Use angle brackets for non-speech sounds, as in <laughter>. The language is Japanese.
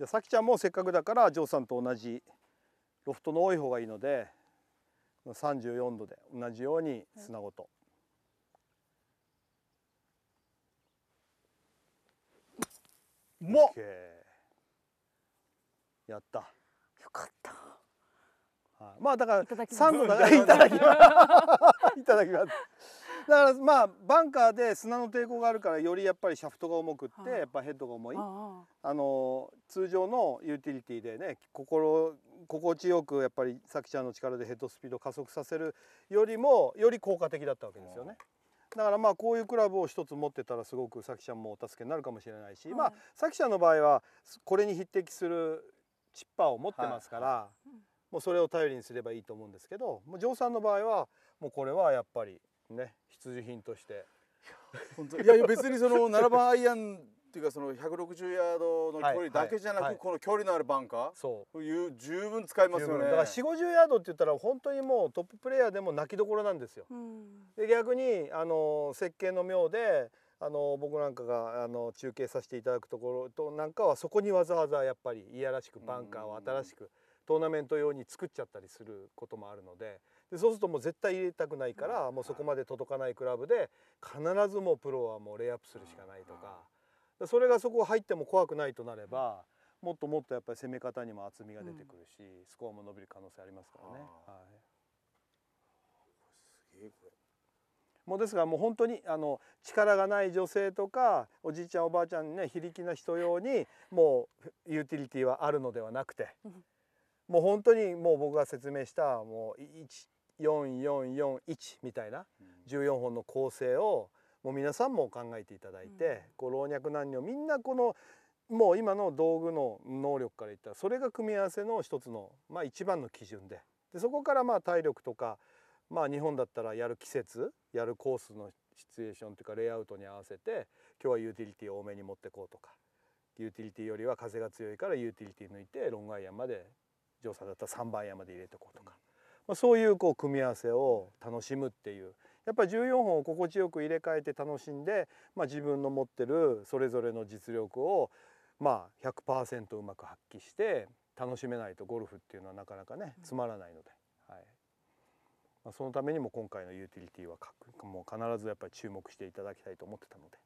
じゃあさきちゃんもせっかくだからジョーさんと同じロフトの多い方がいいので34度で同じように砂ごと。はいやったよかったまあだから3度ドだからいただきます <laughs> いただきますだからまあバンカーで砂の抵抗があるからよりやっぱりシャフトが重くってやっぱヘッドが重いあの通常のユーティリティでね心心地よくやっぱりさきちゃんの力でヘッドスピード加速させるよりもより効果的だったわけですよね。だからまあこういうクラブを一つ持ってたらすごくさきちゃんもお助けになるかもしれないし、まあさきちゃんの場合はこれに匹敵するチッパーを持ってますから、もうそれを頼りにすればいいと思うんですけどもう城さんの場合はもうこれはやっぱりね必需品として本当いや別にその7番 <laughs> アイアンっていうかその160ヤードの距離だけじゃなく、この距離のあるバンカーそういう十分使いますよねだから4050ヤードって言ったら本当にもうトッププレーヤーでも泣きどころなんですよ、うん、で逆にあの設計の妙であの僕なんかがあの中継させていただくところとなんかはそこにわざわざやっぱりいやらしくバンカーを新しく、トーナメント用に作っちゃったりすることもあるのででそうするともう絶対入れたくないからもうそこまで届かないクラブで必ずもうプロはもうレイアップするしかないとかそれがそこ入っても怖くないとなればもっともっとやっぱり攻め方にも厚みが出てくるし、スコアも伸びる可能性ありますからね。はい、すげえこれもうですからもう本当にあの力がない女性とかおじいちゃんおばあちゃんにね非力な人用にもうユーティリティはあるのではなくてもう本当にもう僕が説明したもう4441みたいな14本の構成をもう皆さんも考えていただいて、こう老若男女みんなこのもう今の道具の能力からいったらそれが組み合わせの一つの、まあ、一番の基準ででそこからまあ体力とか、まあ、日本だったらやる季節やるコースのシチュエーションというかレイアウトに合わせて今日はユーティリティ多めに持ってこうとかユーティリティよりは風が強いからユーティリティ抜いてロングアイアンまで乗車だったら3番アイアンまで入れてこうとか。うんまあ、そういうこう組み合わせを楽しむっていうやっぱり14本を心地よく入れ替えて楽しんで、まあ、自分の持ってるそれぞれの実力をまあ100%うまく発揮して楽しめないとゴルフっていうのはなかなかねつまらないので、はいまあ、そのためにも今回のユーティリティはもう必ずやっぱり注目していただきたいと思ってたので。